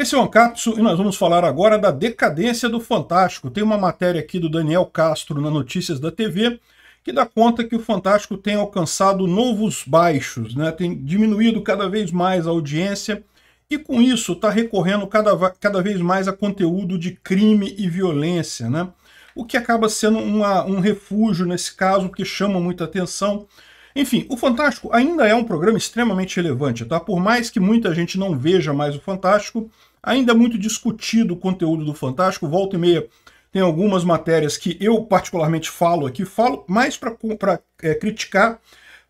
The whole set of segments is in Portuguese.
Esse é o Ancapsu e nós vamos falar agora da decadência do Fantástico. Tem uma matéria aqui do Daniel Castro na Notícias da TV que dá conta que o Fantástico tem alcançado novos baixos, né? tem diminuído cada vez mais a audiência e com isso está recorrendo cada, cada vez mais a conteúdo de crime e violência, né? o que acaba sendo uma, um refúgio nesse caso, que chama muita atenção. Enfim, o Fantástico ainda é um programa extremamente relevante, tá? Por mais que muita gente não veja mais o Fantástico, Ainda muito discutido o conteúdo do Fantástico, volta e meia tem algumas matérias que eu particularmente falo aqui, falo mais para é, criticar,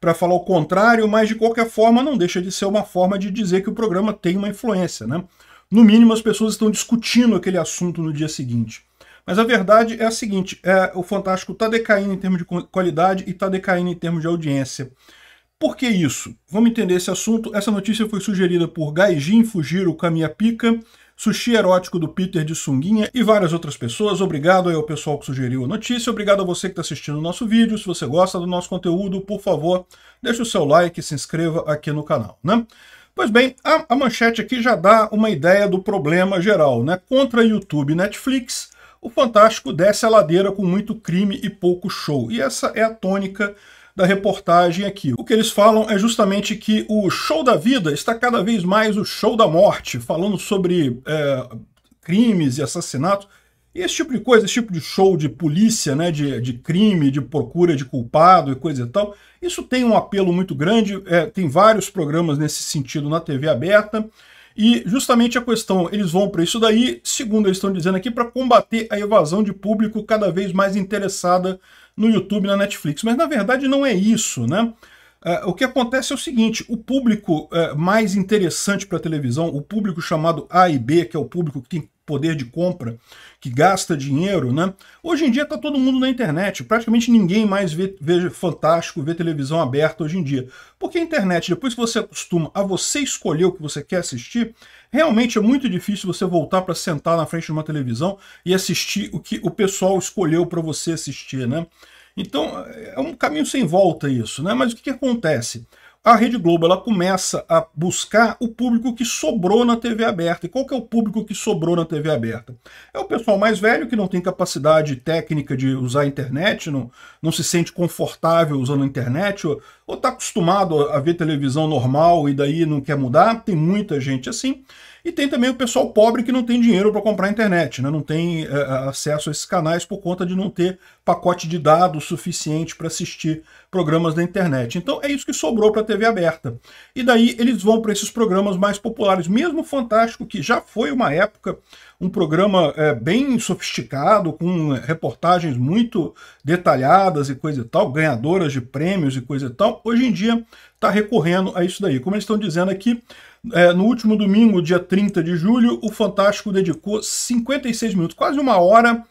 para falar o contrário, mas de qualquer forma não deixa de ser uma forma de dizer que o programa tem uma influência, né? No mínimo as pessoas estão discutindo aquele assunto no dia seguinte. Mas a verdade é a seguinte, é, o Fantástico está decaindo em termos de qualidade e está decaindo em termos de audiência. Por que isso? Vamos entender esse assunto. Essa notícia foi sugerida por Gaijin Fujiro Kamiyapica, sushi erótico do Peter de Sunguinha e várias outras pessoas. Obrigado aí ao pessoal que sugeriu a notícia. Obrigado a você que está assistindo o nosso vídeo. Se você gosta do nosso conteúdo, por favor, deixe o seu like e se inscreva aqui no canal. Né? Pois bem, a, a manchete aqui já dá uma ideia do problema geral. Né? Contra YouTube e Netflix, o Fantástico desce a ladeira com muito crime e pouco show. E essa é a tônica da reportagem aqui. O que eles falam é justamente que o show da vida está cada vez mais o show da morte, falando sobre é, crimes e assassinatos. Esse tipo de coisa, esse tipo de show de polícia, né, de, de crime, de procura de culpado e coisa e tal, isso tem um apelo muito grande, é, tem vários programas nesse sentido na TV aberta. E justamente a questão, eles vão para isso daí, segundo eles estão dizendo aqui, para combater a evasão de público cada vez mais interessada no YouTube e na Netflix. Mas na verdade não é isso, né? Uh, o que acontece é o seguinte: o público uh, mais interessante para a televisão, o público chamado A e B, que é o público que tem poder de compra, que gasta dinheiro, né? Hoje em dia está todo mundo na internet, praticamente ninguém mais vê, vê fantástico, vê televisão aberta hoje em dia. Porque a internet, depois que você acostuma a você escolher o que você quer assistir, realmente é muito difícil você voltar para sentar na frente de uma televisão e assistir o que o pessoal escolheu para você assistir, né? Então, é um caminho sem volta isso, né? Mas o que, que acontece? a Rede Globo ela começa a buscar o público que sobrou na TV aberta. E qual que é o público que sobrou na TV aberta? É o pessoal mais velho que não tem capacidade técnica de usar a internet, não, não se sente confortável usando a internet, ou ou está acostumado a ver televisão normal e daí não quer mudar, tem muita gente assim. E tem também o pessoal pobre que não tem dinheiro para comprar internet, né? não tem eh, acesso a esses canais por conta de não ter pacote de dados suficiente para assistir programas da internet. Então é isso que sobrou para a TV aberta. E daí eles vão para esses programas mais populares, mesmo Fantástico, que já foi uma época um programa é, bem sofisticado, com reportagens muito detalhadas e coisa e tal, ganhadoras de prêmios e coisa e tal hoje em dia está recorrendo a isso daí. Como eles estão dizendo aqui, é, no último domingo, dia 30 de julho, o Fantástico dedicou 56 minutos, quase uma hora,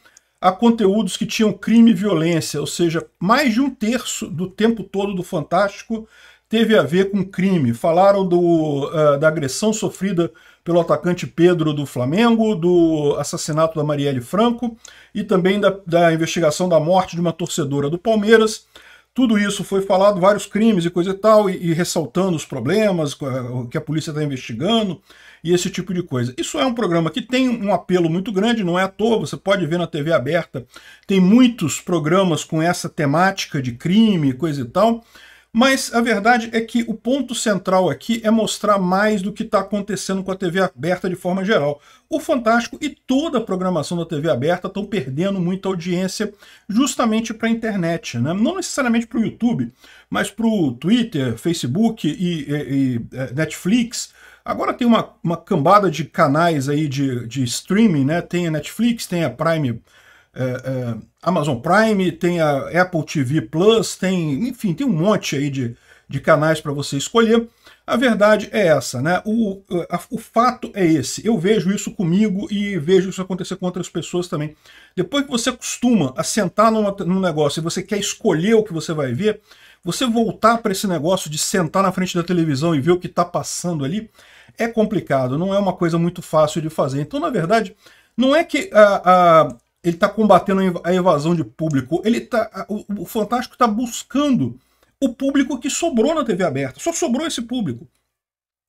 a conteúdos que tinham crime e violência, ou seja, mais de um terço do tempo todo do Fantástico teve a ver com crime. Falaram do, uh, da agressão sofrida pelo atacante Pedro do Flamengo, do assassinato da Marielle Franco e também da, da investigação da morte de uma torcedora do Palmeiras. Tudo isso foi falado, vários crimes e coisa e tal, e, e ressaltando os problemas eh, que a polícia está investigando e esse tipo de coisa. Isso é um programa que tem um apelo muito grande, não é à toa, você pode ver na TV aberta, tem muitos programas com essa temática de crime, coisa e tal. Mas a verdade é que o ponto central aqui é mostrar mais do que está acontecendo com a TV aberta de forma geral. O Fantástico e toda a programação da TV aberta estão perdendo muita audiência justamente para a internet. Né? Não necessariamente para o YouTube, mas para o Twitter, Facebook e, e, e, é, Netflix. Agora tem uma, uma cambada de canais aí de, de streaming, né? Tem a Netflix, tem a Prime é, é, Amazon Prime, tem a Apple TV Plus, tem, enfim, tem um monte aí de, de canais para você escolher. A verdade é essa, né? O, a, o fato é esse. Eu vejo isso comigo e vejo isso acontecer com outras pessoas também. Depois que você acostuma a sentar numa, num negócio e você quer escolher o que você vai ver, você voltar para esse negócio de sentar na frente da televisão e ver o que está passando ali é complicado, não é uma coisa muito fácil de fazer. Então, na verdade, não é que a, a, ele está combatendo a evasão de público. Ele tá, o, o Fantástico está buscando o público que sobrou na TV aberta. Só sobrou esse público.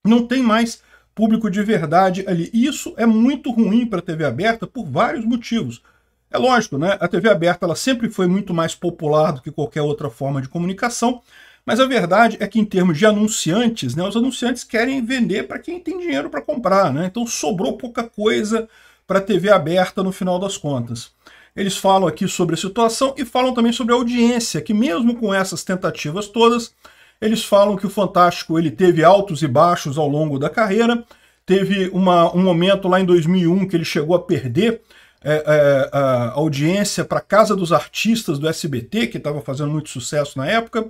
Não tem mais público de verdade ali. E isso é muito ruim para a TV aberta por vários motivos. É lógico, né? A TV aberta ela sempre foi muito mais popular do que qualquer outra forma de comunicação, mas a verdade é que em termos de anunciantes, né, os anunciantes querem vender para quem tem dinheiro para comprar, né? Então sobrou pouca coisa para TV aberta no final das contas. Eles falam aqui sobre a situação e falam também sobre a audiência, que mesmo com essas tentativas todas, eles falam que o Fantástico ele teve altos e baixos ao longo da carreira, teve uma, um momento lá em 2001 que ele chegou a perder é, é, a audiência para Casa dos Artistas do SBT, que estava fazendo muito sucesso na época,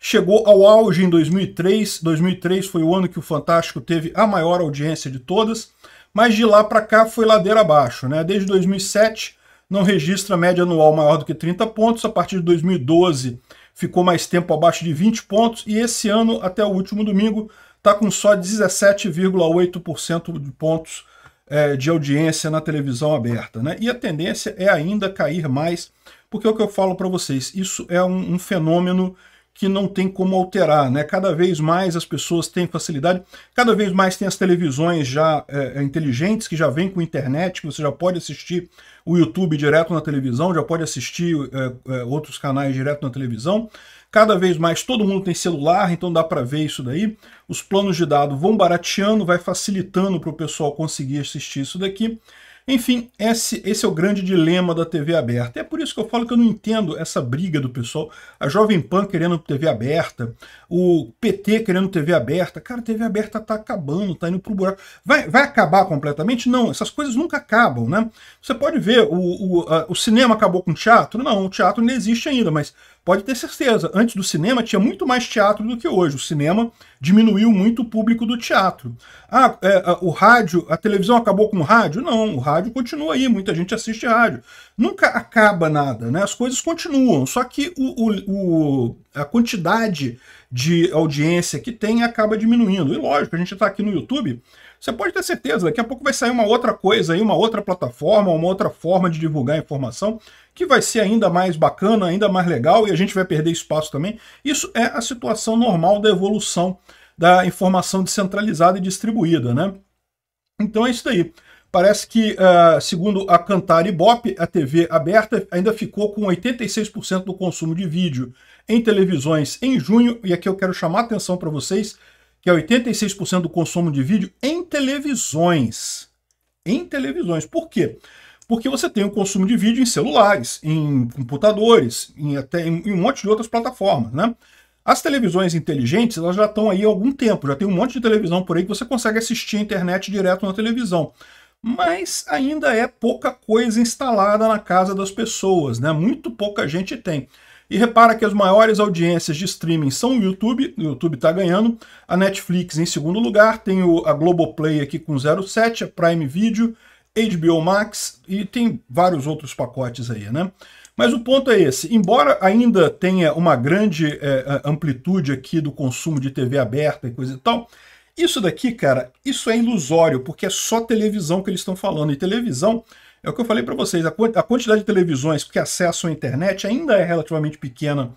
chegou ao auge em 2003. 2003 foi o ano que o Fantástico teve a maior audiência de todas mas de lá para cá foi ladeira abaixo. Né? Desde 2007 não registra média anual maior do que 30 pontos, a partir de 2012 ficou mais tempo abaixo de 20 pontos e esse ano, até o último domingo, está com só 17,8% de pontos é, de audiência na televisão aberta. Né? E a tendência é ainda cair mais, porque é o que eu falo para vocês, isso é um, um fenômeno que não tem como alterar. Né? Cada vez mais as pessoas têm facilidade, cada vez mais tem as televisões já é, é, inteligentes que já vêm com internet, que você já pode assistir o YouTube direto na televisão, já pode assistir é, é, outros canais direto na televisão. Cada vez mais todo mundo tem celular, então dá para ver isso daí. Os planos de dado vão barateando, vai facilitando para o pessoal conseguir assistir isso daqui. Enfim, esse, esse é o grande dilema da TV aberta. É por isso que eu falo que eu não entendo essa briga do pessoal. A Jovem Pan querendo TV aberta, o PT querendo TV aberta. Cara, a TV aberta tá acabando, tá indo pro buraco. Vai, vai acabar completamente? Não, essas coisas nunca acabam, né? Você pode ver, o, o, a, o cinema acabou com o teatro? Não, o teatro não existe ainda, mas Pode ter certeza, antes do cinema tinha muito mais teatro do que hoje. O cinema diminuiu muito o público do teatro. Ah, é, o rádio, a televisão acabou com o rádio? Não, o rádio continua aí, muita gente assiste rádio. Nunca acaba nada, né? As coisas continuam, só que o, o, o a quantidade de audiência que tem acaba diminuindo. E lógico, a gente está aqui no YouTube, você pode ter certeza, daqui a pouco vai sair uma outra coisa aí, uma outra plataforma, uma outra forma de divulgar informação que vai ser ainda mais bacana, ainda mais legal e a gente vai perder espaço também. Isso é a situação normal da evolução da informação descentralizada e distribuída, né? Então é isso daí. Parece que, uh, segundo a Cantar Ibope, a TV aberta ainda ficou com 86% do consumo de vídeo em televisões em junho, e aqui eu quero chamar a atenção para vocês que é 86% do consumo de vídeo em televisões. Em televisões. Por quê? Porque você tem o consumo de vídeo em celulares, em computadores, em até em, em um monte de outras plataformas, né? As televisões inteligentes, elas já estão aí há algum tempo, já tem um monte de televisão por aí que você consegue assistir a internet direto na televisão. Mas ainda é pouca coisa instalada na casa das pessoas, né? Muito pouca gente tem. E repara que as maiores audiências de streaming são o YouTube, o YouTube está ganhando, a Netflix em segundo lugar, tem o, a Globoplay aqui com 0,7, a Prime Video, HBO Max e tem vários outros pacotes aí, né? Mas o ponto é esse: embora ainda tenha uma grande é, amplitude aqui do consumo de TV aberta e coisa e tal, isso daqui, cara, isso é ilusório, porque é só televisão que eles estão falando. E televisão, é o que eu falei para vocês, a, quantidade de televisões que acessam a internet ainda é relativamente pequena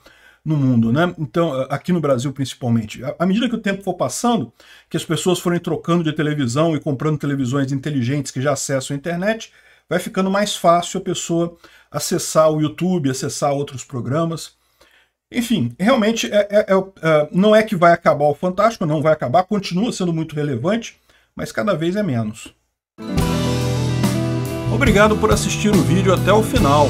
no mundo, né? Então, aqui no Brasil principalmente. À medida que o tempo for passando, que as pessoas forem trocando de televisão e comprando televisões inteligentes que já acessam a internet, vai ficando mais fácil a pessoa acessar o YouTube, acessar outros programas. Enfim, realmente é, é, é, é não é que vai acabar o Fantástico, não vai acabar, continua sendo muito relevante, mas cada vez é menos. Obrigado por assistir o vídeo até o final.